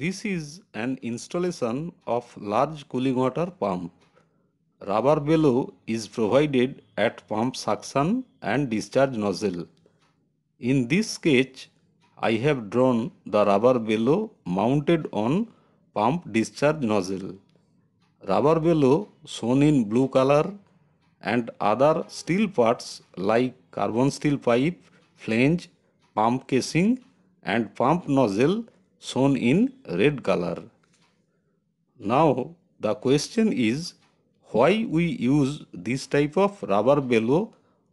This is an installation of large cooling water pump. Rubber bellow is provided at pump suction and discharge nozzle. In this sketch, I have drawn the rubber bellow mounted on pump discharge nozzle. Rubber bellow shown in blue color and other steel parts like carbon steel pipe, flange, pump casing and pump nozzle shown in red color. Now the question is why we use this type of rubber bellow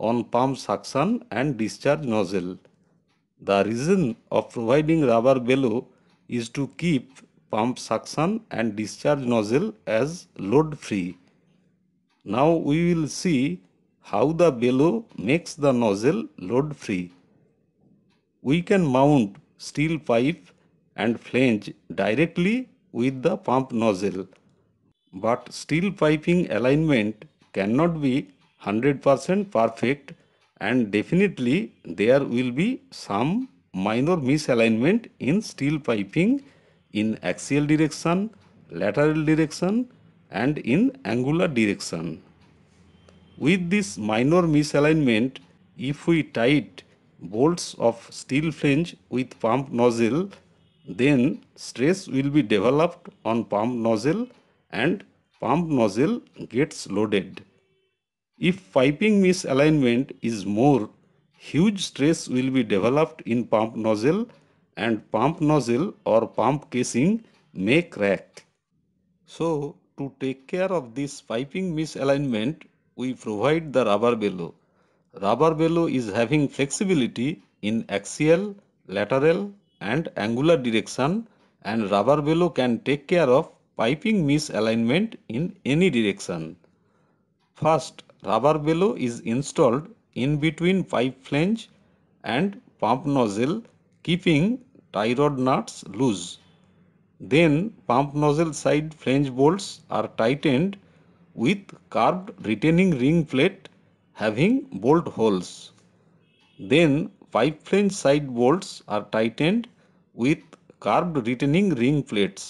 on pump suction and discharge nozzle. The reason of providing rubber bellow is to keep pump suction and discharge nozzle as load free. Now we will see how the bellow makes the nozzle load free. We can mount steel pipe and flange directly with the pump nozzle. But steel piping alignment cannot be 100% perfect and definitely there will be some minor misalignment in steel piping in axial direction, lateral direction and in angular direction. With this minor misalignment, if we tight bolts of steel flange with pump nozzle then stress will be developed on pump nozzle and pump nozzle gets loaded. If piping misalignment is more, huge stress will be developed in pump nozzle and pump nozzle or pump casing may crack. So, to take care of this piping misalignment, we provide the rubber bellow. Rubber bellow is having flexibility in axial, lateral and angular direction and rubber bellow can take care of piping misalignment in any direction. First, rubber bellow is installed in between pipe flange and pump nozzle keeping tie rod nuts loose. Then pump nozzle side flange bolts are tightened with curved retaining ring plate having bolt holes. Then flange side bolts are tightened with carved retaining ring plates.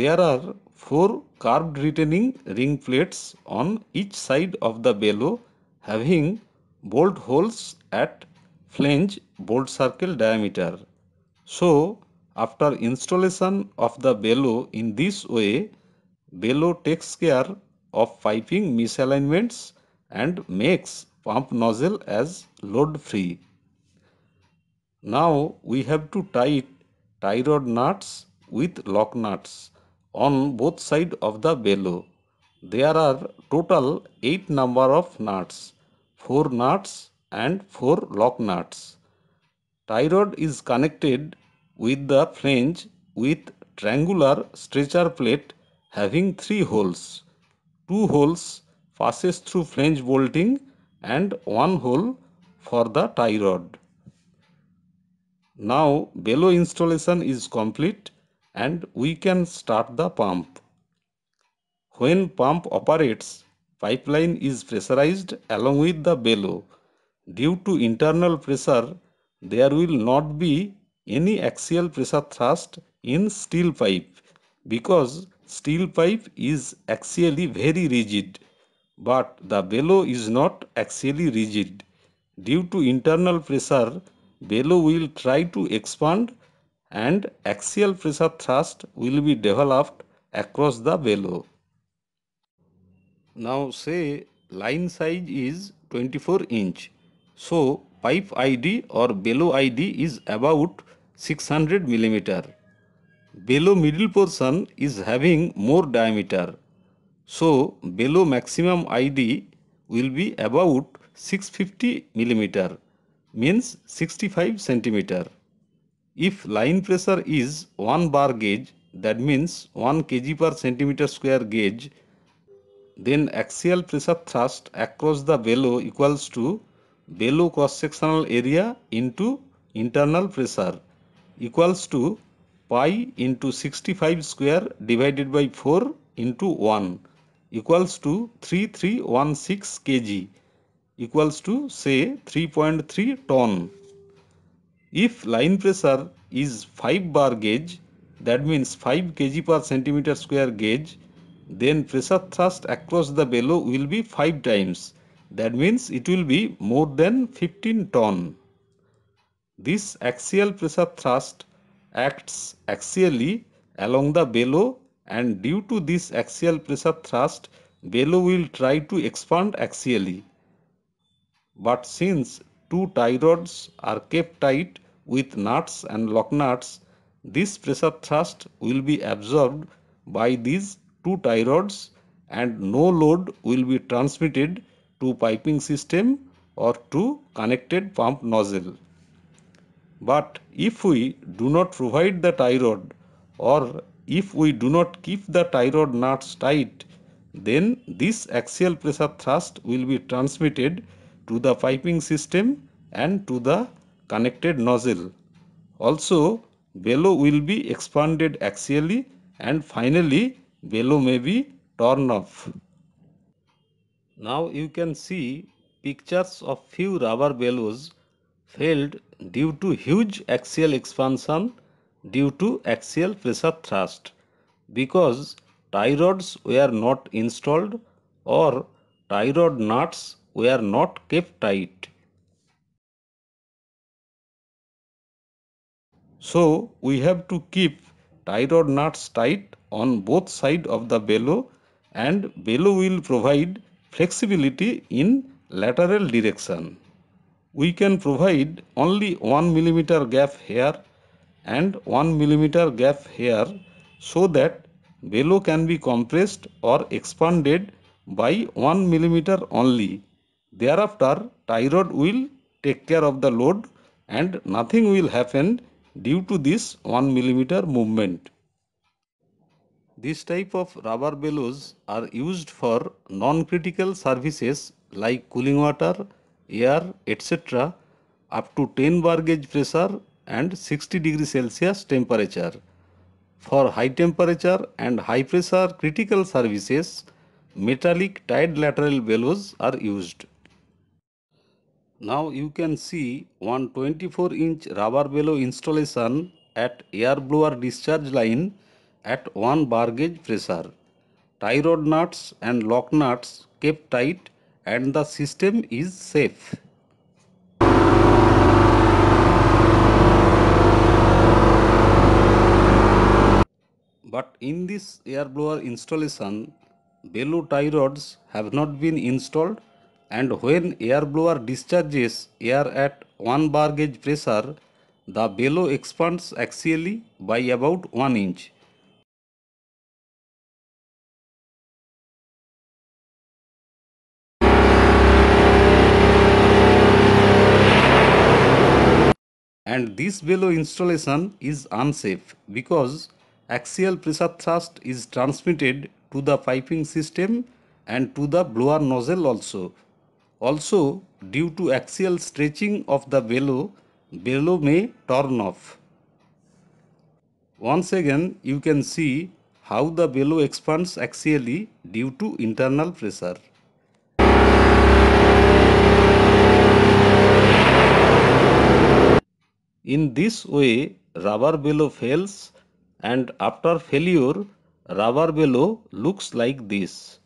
There are four carved retaining ring plates on each side of the bellow having bolt holes at flange bolt circle diameter. So, after installation of the bellow in this way, bellow takes care of piping misalignments and makes pump nozzle as load free. Now we have to tie it tie rod nuts with lock nuts on both sides of the bellow. There are total 8 number of nuts, 4 nuts and 4 lock nuts. Tie rod is connected with the flange with triangular stretcher plate having 3 holes. 2 holes passes through flange bolting and one hole for the tie rod. Now bellow installation is complete and we can start the pump. When pump operates, pipeline is pressurized along with the bellow. Due to internal pressure, there will not be any axial pressure thrust in steel pipe because steel pipe is axially very rigid but the bellow is not axially rigid. Due to internal pressure, bellow will try to expand and axial pressure thrust will be developed across the bellow. Now say line size is 24 inch. So pipe ID or bellow ID is about 600 millimeter. Bellow middle portion is having more diameter So below maximum ID will be about 650 millimeter means 65 centimeter. If line pressure is 1 bar gauge that means 1 kg per centimeter square gauge then axial pressure thrust across the bellow equals to bellow cross sectional area into internal pressure equals to pi into 65 square divided by 4 into 1 equals to 3316 kg equals to say 3.3 ton. If line pressure is 5 bar gauge that means 5 kg per centimeter square gauge then pressure thrust across the bellow will be 5 times that means it will be more than 15 ton. This axial pressure thrust acts axially along the bellow and due to this axial pressure thrust bellow will try to expand axially. But since two tie rods are kept tight with nuts and lock nuts, this pressure thrust will be absorbed by these two tie rods and no load will be transmitted to piping system or to connected pump nozzle. But if we do not provide the tie rod or if we do not keep the tyroid knots tight, then this axial pressure thrust will be transmitted to the piping system and to the connected nozzle. Also, bellow will be expanded axially and finally bellow may be torn off. Now you can see pictures of few rubber bellows failed due to huge axial expansion due to axial pressure thrust because tie rods were not installed or tie rod nuts were not kept tight. So we have to keep tie rod nuts tight on both sides of the bellow and bellow will provide flexibility in lateral direction. We can provide only 1 millimeter gap here and 1 millimeter gap here so that bellows can be compressed or expanded by 1 millimeter only. Thereafter, tie rod will take care of the load and nothing will happen due to this 1 millimeter movement. This type of rubber bellows are used for non-critical services like cooling water, air, etc. up to 10 bar gauge pressure and 60 degree Celsius temperature. For high temperature and high pressure critical services, metallic tied lateral bellows are used. Now you can see one 24 inch rubber bellow installation at air blower discharge line at 1 bar gauge pressure. Tie rod nuts and lock nuts kept tight and the system is safe. But in this air blower installation, bellow tie rods have not been installed and when air blower discharges air at 1 bar gauge pressure, the bellow expands axially by about 1 inch. And this bellow installation is unsafe because axial pressure thrust is transmitted to the piping system and to the blower nozzle also. Also, due to axial stretching of the bellow, bellow may turn off. Once again, you can see how the bellow expands axially due to internal pressure. In this way, rubber bellow fails and after failure rubber below looks like this.